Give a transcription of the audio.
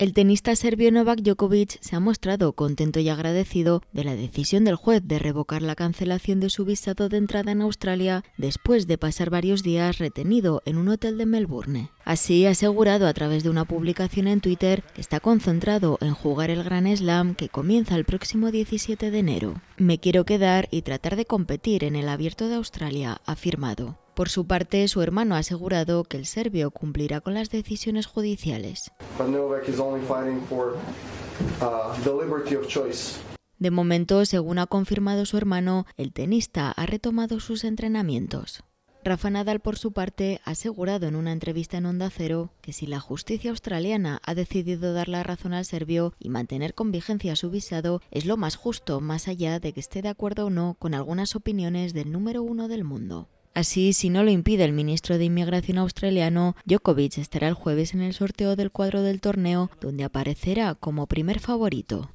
El tenista serbio Novak Djokovic se ha mostrado contento y agradecido de la decisión del juez de revocar la cancelación de su visado de entrada en Australia después de pasar varios días retenido en un hotel de Melbourne. Así ha asegurado a través de una publicación en Twitter que está concentrado en jugar el Gran Slam que comienza el próximo 17 de enero. Me quiero quedar y tratar de competir en el Abierto de Australia, ha afirmado. Por su parte, su hermano ha asegurado que el serbio cumplirá con las decisiones judiciales. Uh, de momento, según ha confirmado su hermano, el tenista ha retomado sus entrenamientos. Rafa Nadal, por su parte, ha asegurado en una entrevista en Onda Cero que si la justicia australiana ha decidido dar la razón al serbio y mantener con vigencia su visado, es lo más justo, más allá de que esté de acuerdo o no con algunas opiniones del número uno del mundo. Así, si no lo impide el ministro de Inmigración australiano, Djokovic estará el jueves en el sorteo del cuadro del torneo, donde aparecerá como primer favorito.